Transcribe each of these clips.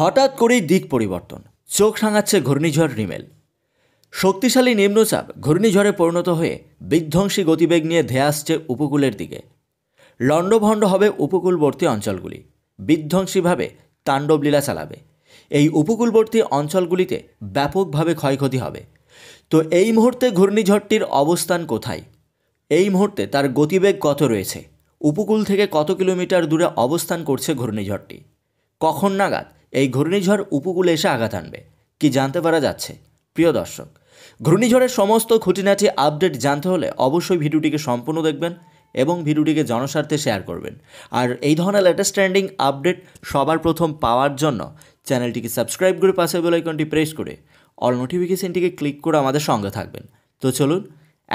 হঠাৎ করেই দিক পরিবর্তন চোখ সাঙাচ্ছে ঘূর্ণিঝড় রিমেল শক্তিশালী নিম্নচাপ ঘূর্ণিঝড়ে পরিণত হয়ে বিধ্বংসী গতিবেগ নিয়ে ধেয়ে আসছে উপকূলের দিকে লণ্ডভণ্ড হবে উপকূলবর্তী অঞ্চলগুলি বিধ্বংসীভাবে তাণ্ডবলীলা চালাবে এই উপকূলবর্তী অঞ্চলগুলিতে ব্যাপকভাবে ক্ষয়ক্ষতি হবে তো এই মুহূর্তে ঘূর্ণিঝড়টির অবস্থান কোথায় এই মুহূর্তে তার গতিবেগ কত রয়েছে উপকূল থেকে কত কিলোমিটার দূরে অবস্থান করছে ঘূর্ণিঝড়টি কখন নাগাদ এই ঘূর্ণিঝড় উপকূলে এসে আঘাত আনবে কি জানতে পারা যাচ্ছে প্রিয় দর্শক ঘূর্ণিঝড়ের সমস্ত খুঁটিনাটি আপডেট জানতে হলে অবশ্যই ভিডিওটিকে সম্পূর্ণ দেখবেন এবং ভিডিওটিকে জনস্বার্থে শেয়ার করবেন আর এই ধরনের লেটেস্ট ট্রেন্ডিং আপডেট সবার প্রথম পাওয়ার জন্য চ্যানেলটিকে সাবস্ক্রাইব করে পাশে বেলাইকনটি প্রেস করে অল নোটিফিকেশনটিকে ক্লিক করে আমাদের সঙ্গে থাকবেন তো চলুন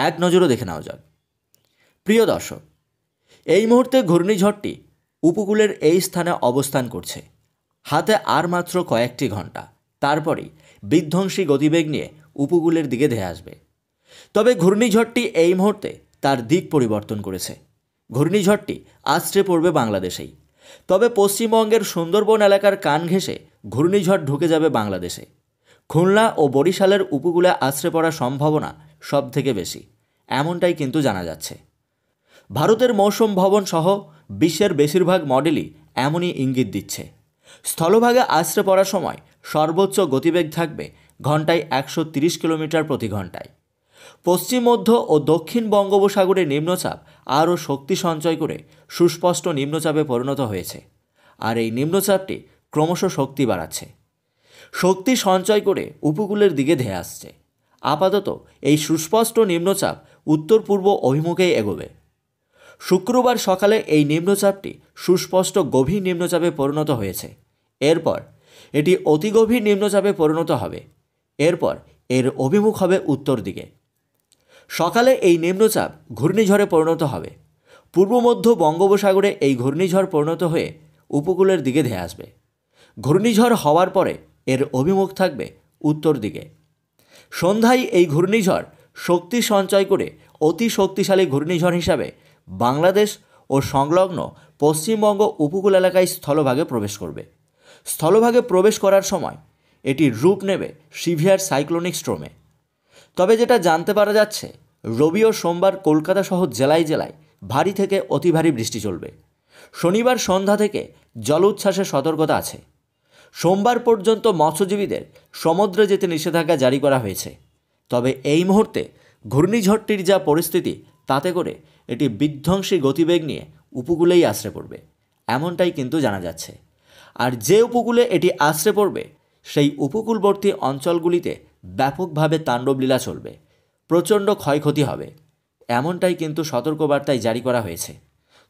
এক নজরও দেখে নেওয়া যাক প্রিয় দর্শক এই মুহূর্তে ঘূর্ণিঝড়টি উপকূলের এই স্থানে অবস্থান করছে হাতে আর মাত্র কয়েকটি ঘন্টা তারপরেই বিধ্বংসী গতিবেগ নিয়ে উপকূলের দিকে ধেয়ে আসবে তবে ঘূর্ণিঝড়টি এই মুহূর্তে তার দিক পরিবর্তন করেছে ঘূর্ণিঝড়টি আশ্রে পড়বে বাংলাদেশেই তবে পশ্চিমবঙ্গের সুন্দরবন এলাকার কান ঘেঁষে ঘূর্ণিঝড় ঢুকে যাবে বাংলাদেশে খুলনা ও বরিশালের উপকূলে আশ্রে পড়ার সম্ভাবনা সব থেকে বেশি এমনটাই কিন্তু জানা যাচ্ছে ভারতের মৌসুম ভবন সহ বিশ্বের বেশিরভাগ মডেলই এমনই ইঙ্গিত দিচ্ছে স্থলভাগে আশ্রে পড়ার সময় সর্বোচ্চ গতিবেগ থাকবে ঘন্টায় একশো কিলোমিটার প্রতি ঘন্টায় পশ্চিম মধ্য ও দক্ষিণ বঙ্গোপসাগরে নিম্নচাপ আরও শক্তি সঞ্চয় করে সুস্পষ্ট নিম্নচাপে পরিণত হয়েছে আর এই নিম্নচাপটি ক্রমশ শক্তি বাড়াচ্ছে শক্তি সঞ্চয় করে উপকূলের দিকে ধেয়ে আসছে আপাতত এই সুস্পষ্ট নিম্নচাপ উত্তর পূর্ব অভিমুখেই এগোবে শুক্রবার সকালে এই নিম্নচাপটি সুস্পষ্ট গভীর নিম্নচাপে পরিণত হয়েছে এরপর এটি অতি গভীর নিম্নচাপে পরিণত হবে এরপর এর অভিমুখ হবে উত্তর দিকে সকালে এই নিম্নচাপ ঘূর্ণিঝড়ে পরিণত হবে পূর্ব মধ্য বঙ্গোপসাগরে এই ঘূর্ণিঝড় পরিণত হয়ে উপকূলের দিকে ধেয়ে আসবে ঘূর্ণিঝড় হওয়ার পরে এর অভিমুখ থাকবে উত্তর দিকে সন্ধ্যায় এই ঘূর্ণিঝড় শক্তি সঞ্চয় করে অতি শক্তিশালী ঘূর্ণিঝড় হিসাবে বাংলাদেশ ও সংলগ্ন পশ্চিমবঙ্গ উপকূল এলাকায় স্থলভাগে প্রবেশ করবে স্থলভাগে প্রবেশ করার সময় এটি রূপ নেবে সিভিয়ার সাইক্লোনিক স্ট্রোমে তবে যেটা জানতে পারা যাচ্ছে রবি ও সোমবার কলকাতা সহ জেলায় জেলায় ভারী থেকে অতি ভারী বৃষ্টি চলবে শনিবার সন্ধ্যা থেকে জল উচ্ছ্বাসে সতর্কতা আছে সোমবার পর্যন্ত মৎস্যজীবীদের সমুদ্রে যেতে নিষেধাজ্ঞা জারি করা হয়েছে তবে এই মুহূর্তে ঘূর্ণিঝড়টির যা পরিস্থিতি তাতে করে এটি বিধ্বংসী গতিবেগ নিয়ে উপকূলেই আশ্রে পড়বে এমনটাই কিন্তু জানা যাচ্ছে আর যে উপকূলে এটি আশ্রে পড়বে সেই উপকূলবর্তী অঞ্চলগুলিতে ব্যাপকভাবে তাণ্ডবলীলা চলবে প্রচণ্ড ক্ষয়ক্ষতি হবে এমনটাই কিন্তু সতর্কবার্তায় জারি করা হয়েছে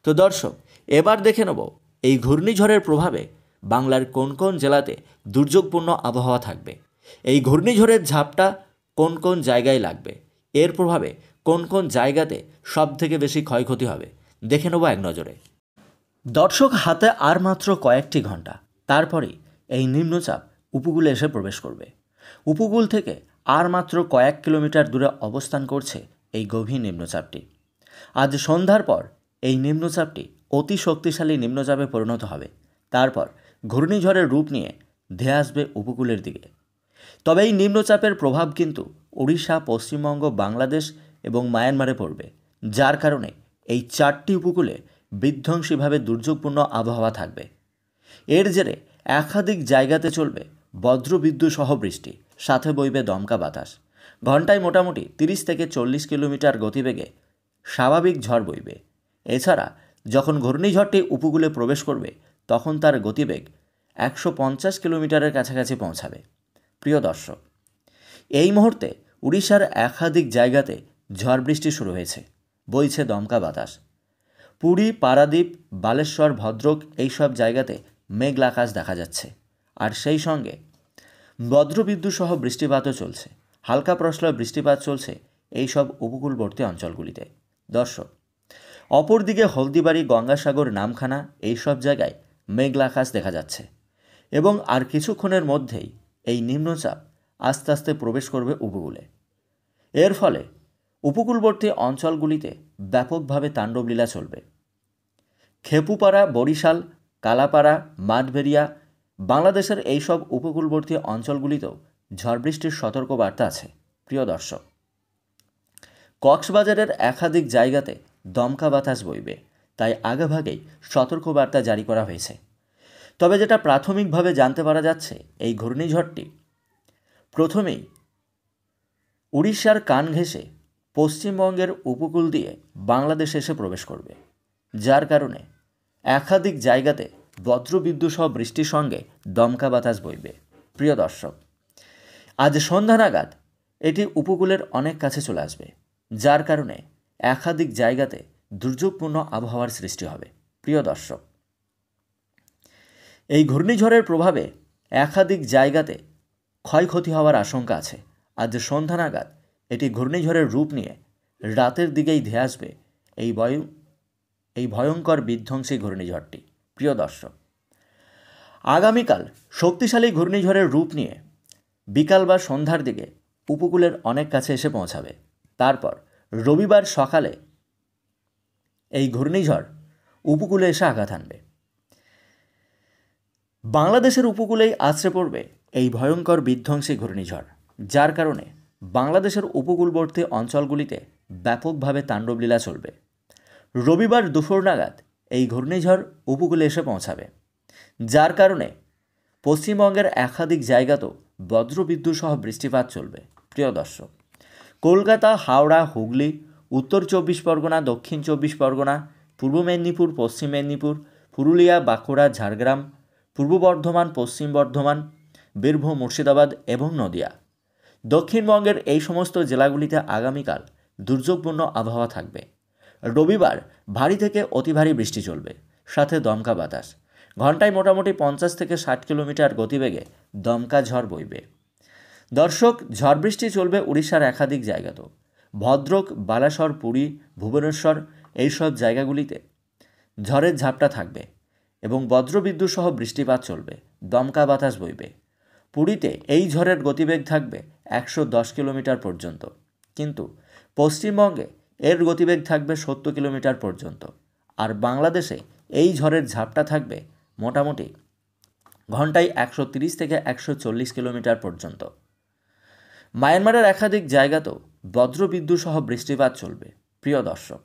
তো দর্শক এবার দেখে নেব এই ঘূর্ণিঝড়ের প্রভাবে বাংলার কোন কোন জেলাতে দুর্যোগপূর্ণ আবহাওয়া থাকবে এই ঘূর্ণিঝড়ের ঝাপটা কোন কোন জায়গায় লাগবে এর প্রভাবে কোন কোন জায়গাতে সব থেকে বেশি ক্ষয়ক্ষতি হবে দেখে নেব এক নজরে দর্শক হাতে আর মাত্র কয়েকটি ঘন্টা তারপরেই এই নিম্নচাপ উপকূলে এসে প্রবেশ করবে উপকূল থেকে আর মাত্র কয়েক কিলোমিটার দূরে অবস্থান করছে এই গভীর নিম্নচাপটি আজ সন্ধ্যার পর এই নিম্নচাপটি অতি শক্তিশালী নিম্নচাপে পরিণত হবে তারপর ঘূর্ণিঝড়ের রূপ নিয়ে ধেয়ে আসবে উপকূলের দিকে তবে এই নিম্নচাপের প্রভাব কিন্তু ওড়িশা পশ্চিমবঙ্গ বাংলাদেশ এবং মায়ানমারে পড়বে যার কারণে এই চারটি উপকূলে বিধ্বংসীভাবে দুর্যোগপূর্ণ আবহাওয়া থাকবে এর জেরে একাধিক জায়গাতে চলবে বজ্রবিদ্যুৎ সহ বৃষ্টি সাথে বইবে দমকা বাতাস ঘন্টায় মোটামুটি তিরিশ থেকে চল্লিশ কিলোমিটার গতিবেগে স্বাভাবিক ঝড় বইবে এছাড়া যখন ঘূর্ণিঝড়টি উপকূলে প্রবেশ করবে তখন তার গতিবেগ একশো পঞ্চাশ কিলোমিটারের কাছাকাছি পৌঁছাবে প্রিয় দর্শক এই মুহূর্তে উড়িষ্যার একাধিক জায়গাতে ঝড় বৃষ্টি শুরু হয়েছে বইছে দমকা বাতাস পুরী পারাদ্বীপ বালেশ্বর ভদ্রক এইসব জায়গাতে মেঘ আকাশ দেখা যাচ্ছে আর সেই সঙ্গে বজ্রবিদ্যুৎ সহ বৃষ্টিপাতও চলছে হালকা প্রশ্লয় বৃষ্টিপাত চলছে এইসব উপকূলবর্তী অঞ্চলগুলিতে দর্শক অপরদিকে হলদিবাড়ি গঙ্গাসাগর নামখানা এইসব জায়গায় মেঘ আকাশ দেখা যাচ্ছে এবং আর কিছুক্ষণের মধ্যেই এই নিম্নচাপ আস্তে আস্তে প্রবেশ করবে উপকূলে এর ফলে উপকূলবর্তী অঞ্চলগুলিতে ব্যাপকভাবে তাণ্ডবলীলা চলবে খেপুপাড়া বরিশাল কালাপাড়া মাঠবেরিয়া বাংলাদেশের এইসব উপকূলবর্তী অঞ্চলগুলিতেও ঝড় বৃষ্টির সতর্কবার্তা আছে প্রিয় দর্শক কক্সবাজারের একাধিক জায়গাতে দমকা বাতাস বইবে তাই আগেভাগেই সতর্কবার্তা জারি করা হয়েছে তবে যেটা প্রাথমিকভাবে জানতে পারা যাচ্ছে এই ঘূর্ণিঝড়টি প্রথমেই উড়িষ্যার কান ঘেঁষে পশ্চিমবঙ্গের উপকূল দিয়ে বাংলাদেশ এসে প্রবেশ করবে যার কারণে একাধিক জায়গাতে বজ্রবিদ্যুসহ বৃষ্টির সঙ্গে দমকা বাতাস বইবে প্রিয় দর্শক আজ সন্ধ্যা নাগাদ এটি উপকূলের অনেক কাছে চলে আসবে যার কারণে একাধিক জায়গাতে দুর্যোগপূর্ণ আবহাওয়ার সৃষ্টি হবে প্রিয় দর্শক এই ঘূর্ণিঝড়ের প্রভাবে একাধিক জায়গাতে ক্ষয়ক্ষতি হওয়ার আশঙ্কা আছে আজ সন্ধ্যা নাগাদ এটি ঘূর্ণিঝড়ের রূপ নিয়ে রাতের দিকেই ধেয়ে আসবে এই বয়ু এই ভয়ঙ্কর বিধ্বংসী ঘূর্ণিঝড়টি প্রিয় দর্শক আগামীকাল শক্তিশালী ঘূর্ণিঝড়ের রূপ নিয়ে বিকাল বা সন্ধ্যার দিকে উপকূলের অনেক কাছে এসে পৌঁছাবে তারপর রবিবার সকালে এই ঘূর্ণিঝড় উপকূলে এসে আঘাত আনবে বাংলাদেশের উপকূলেই আছড়ে পড়বে এই ভয়ঙ্কর বিধ্বংসী ঘূর্ণিঝড় যার কারণে বাংলাদেশের উপকূলবর্তী অঞ্চলগুলিতে ব্যাপকভাবে তাণ্ডবলীলা চলবে রবিবার দুপুর নাগাদ এই ঘূর্ণিঝড় উপকূলে এসে পৌঁছাবে যার কারণে পশ্চিমবঙ্গের একাধিক জায়গাতেও বজ্রবিদ্যুৎ সহ বৃষ্টিপাত চলবে প্রিয় দর্শক কলকাতা হাওড়া হুগলি উত্তর চব্বিশ পরগনা দক্ষিণ চব্বিশ পরগনা পূর্ব মেদিনীপুর পশ্চিম মেদিনীপুর পুরুলিয়া বাঁকুড়া ঝাড়গ্রাম পূর্ব বর্ধমান পশ্চিম বর্ধমান বীরভূম মুর্শিদাবাদ এবং নদিয়া দক্ষিণবঙ্গের এই সমস্ত জেলাগুলিতে আগামীকাল দুর্যোগপূর্ণ আবহাওয়া থাকবে রবিবার ভারী থেকে অতি ভারী বৃষ্টি চলবে সাথে দমকা বাতাস ঘন্টায় মোটামুটি পঞ্চাশ থেকে ষাট কিলোমিটার গতিবেগে দমকা ঝড় বইবে দর্শক ঝড় বৃষ্টি চলবে উড়িষ্যার একাধিক জায়গাতেও ভদ্রক বালাসর পুরী ভুবনেশ্বর এইসব জায়গাগুলিতে ঝড়ের ঝাপটা থাকবে এবং বজ্রবিদ্যুৎ সহ বৃষ্টিপাত চলবে দমকা বাতাস বইবে পুরীতে এই ঝড়ের গতিবেগ থাকবে একশো দশ কিলোমিটার পর্যন্ত কিন্তু পশ্চিমবঙ্গে এর গতিবেগ থাকবে সত্তর কিলোমিটার পর্যন্ত আর বাংলাদেশে এই ঝড়ের ঝাপটা থাকবে মোটামুটি ঘন্টায় একশো তিরিশ থেকে একশো চল্লিশ কিলোমিটার পর্যন্ত মায়ানমারের একাধিক জায়গাতেও সহ বৃষ্টিপাত চলবে প্রিয় দর্শক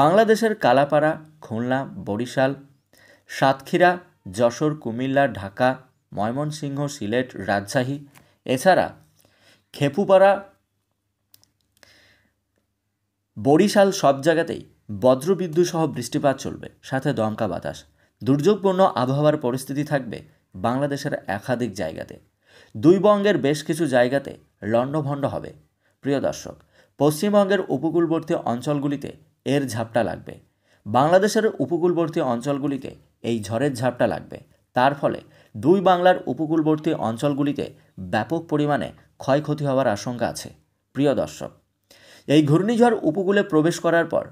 বাংলাদেশের কালাপাড়া খুলনা বরিশাল সাতক্ষীরা যশোর কুমিল্লা ঢাকা ময়মনসিংহ সিলেট রাজশাহী এছাড়া খেপুপাড়া বরিশাল সব জায়গাতেই বজ্রবিদ্যুৎ সহ বৃষ্টিপাত চলবে সাথে দমকা বাতাস দুর্যোগপূর্ণ আবহাওয়ার পরিস্থিতি থাকবে বাংলাদেশের একাধিক জায়গাতে দুই বঙ্গের বেশ কিছু জায়গাতে লণ্ডভণ্ড হবে প্রিয় দর্শক পশ্চিমবঙ্গের উপকূলবর্তী অঞ্চলগুলিতে এর ঝাপটা লাগবে বাংলাদেশের উপকূলবর্তী অঞ্চলগুলিতে এই ঝড়ের ঝাপটা লাগবে তার ফলে দুই বাংলার উপকূলবর্তী অঞ্চলগুলিতে ব্যাপক পরিমাণে ক্ষয়ক্ষতি হওয়ার আশঙ্কা আছে প্রিয় দর্শক এই ঘূর্ণিঝড় উপকূলে প্রবেশ করার পর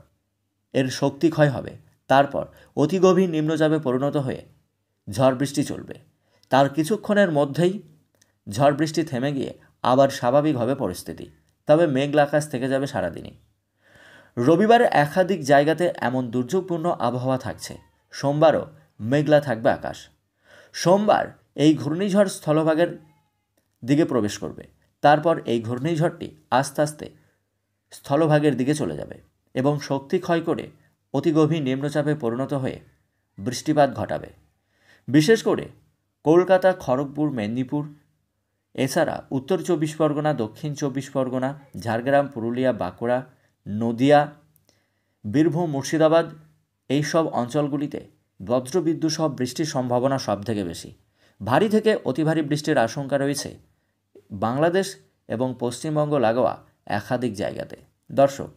এর শক্তি ক্ষয় হবে তারপর অতি গভীর নিম্নচাপে পরিণত হয়ে ঝড় বৃষ্টি চলবে তার কিছুক্ষণের মধ্যেই ঝড় বৃষ্টি থেমে গিয়ে আবার স্বাভাবিক হবে পরিস্থিতি তবে মেঘলা আকাশ থেকে যাবে সারাদিনই রবিবার একাধিক জায়গাতে এমন দুর্যোগপূর্ণ আবহাওয়া থাকছে সোমবারও মেঘলা থাকবে আকাশ সোমবার এই ঘূর্ণিঝড় স্থলভাগের দিকে প্রবেশ করবে তারপর এই ঘূর্ণিঝড়টি আস্তে আস্তে স্থলভাগের দিকে চলে যাবে এবং শক্তি ক্ষয় করে অতি গভীর নিম্নচাপে পরিণত হয়ে বৃষ্টিপাত ঘটাবে বিশেষ করে কলকাতা খড়গপুর মেদিনীপুর এছাড়া উত্তর চব্বিশ পরগনা দক্ষিণ চব্বিশ পরগনা ঝাড়গ্রাম পুরুলিয়া বাঁকুড়া নদিয়া বীরভূম মুর্শিদাবাদ এইসব অঞ্চলগুলিতে বজ্রবিদ্যুৎ সহ বৃষ্টির সম্ভাবনা সব থেকে বেশি ভারী থেকে অতি ভারী বৃষ্টির আশঙ্কা রয়েছে বাংলাদেশ এবং পশ্চিমবঙ্গ লাগোয়া একাধিক জায়গাতে দর্শক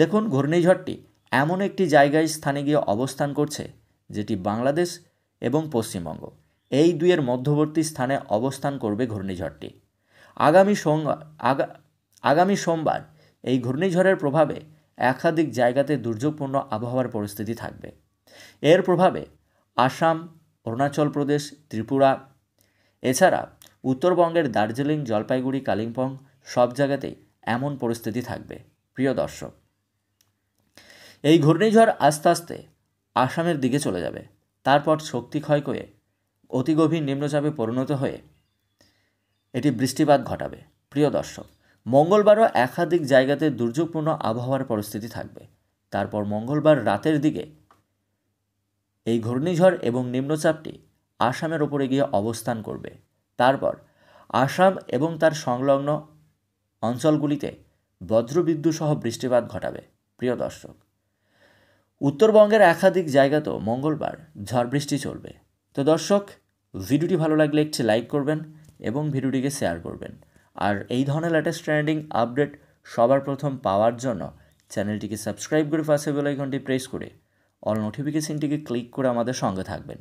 দেখুন ঘূর্ণিঝড়টি এমন একটি জায়গায় স্থানে গিয়ে অবস্থান করছে যেটি বাংলাদেশ এবং পশ্চিমবঙ্গ এই দুইয়ের মধ্যবর্তী স্থানে অবস্থান করবে ঘূর্ণিঝড়টি আগামী সোমবার আগামী সোমবার এই ঘূর্ণিঝড়ের প্রভাবে একাধিক জায়গাতে দুর্যোগপূর্ণ আবহাওয়ার পরিস্থিতি থাকবে এর প্রভাবে আসাম অরুণাচল প্রদেশ ত্রিপুরা এছাড়া উত্তরবঙ্গের দার্জিলিং জলপাইগুড়ি কালিম্পং সব জায়গাতেই এমন পরিস্থিতি থাকবে প্রিয় দর্শক এই ঘূর্ণিঝড় আস্তে আস্তে আসামের দিকে চলে যাবে তারপর শক্তি ক্ষয় করে অতি গভীর নিম্নচাপে পরিণত হয়ে এটি বৃষ্টিপাত ঘটাবে প্রিয় দর্শক মঙ্গলবারও একাধিক জায়গাতে দুর্যোগপূর্ণ আবহাওয়ার পরিস্থিতি থাকবে তারপর মঙ্গলবার রাতের দিকে এই ঘূর্ণিঝড় এবং নিম্নচাপটি আসামের ওপরে গিয়ে অবস্থান করবে তারপর আসাম এবং তার সংলগ্ন অঞ্চলগুলিতে বজ্রবিদ্যুৎ সহ বৃষ্টিপাত ঘটাবে প্রিয় দর্শক উত্তরবঙ্গের একাধিক জায়গা তো মঙ্গলবার ঝড় বৃষ্টি চলবে তো দর্শক ভিডিওটি ভালো লাগলে একটি লাইক করবেন এবং ভিডিওটিকে শেয়ার করবেন আর এই ধরনের লেটেস্ট ট্রেন্ডিং আপডেট সবার প্রথম পাওয়ার জন্য চ্যানেলটিকে সাবস্ক্রাইব করে পাশে বেলাইকনটি প্রেস করে অল নোটিফিকেশনটিকে ক্লিক করে আমাদের সঙ্গে থাকবেন